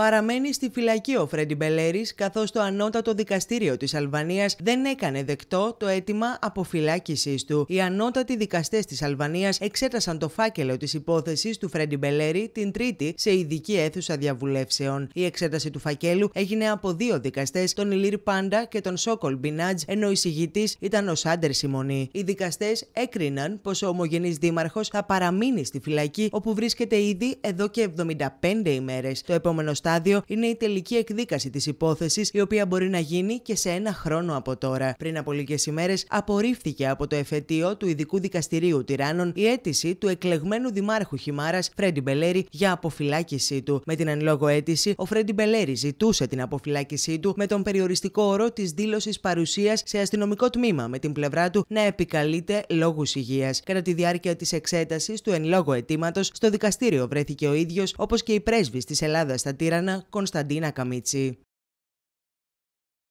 Παραμένει στη φυλακή ο Φρέντι Μπελέρης, καθώς το ανώτατο δικαστήριο της Αλβανίας δεν έκανε δεκτό το αίτημα αποφυλάκιση του. Οι ανώτατοι δικαστές της Αλβανίας εξέτασαν το φάκελο της υπόθεσης του Φρέντι Μπελέρη την Τρίτη σε ειδική αίθουσα διαβουλεύσεων. Η εξέταση του φακέλου έγινε από δύο δικαστές, τον Ιλίρ Πάντα και τον Σόκολ Μπινάτζ, ενώ εισηγητής ήταν ο Σάντερ Σιμονή. Οι δικαστές έκριναν πως ο ομογενής δήμαρχος θα παραμείνει στη φυλακή όπου βρίσκεται ήδη εδώ και 75 ημέρες. Το επόμενο στάδιο στάδιο είναι η τελική εκδίκαση της υπόθεσης, η οποία μπορεί να γίνει και σε ένα χρόνο από τώρα. Πριν από λίγες ημέρες, απορρίφθηκε από το εφετείο του Ειδικού Δικαστηρίου Τυράννων η αίτηση του εκλεγμένου Δημάρχου Χιμάρας, Φρέντι Μπελέρη, για αποφυλάκησή του. Με την εν λόγω αίτηση, ο Φρέντι Μπελέρη ζητούσε την αποφυλάκησή του με τον περιοριστικό όρο της δήλωσης παρουσίας σε αστυνομικό τμήμα, με την πλευρά του να επικαλείται λόγους υγείας. Κατά τη διάρκεια της εξέτασης του εν λόγω αιτήματος, στο δικαστήριο βρέθηκε ο ίδιος, όπως και η πρέσβη της Ελλάδας στα Τύρανα, Κωνσταντίνα Καμίτσι.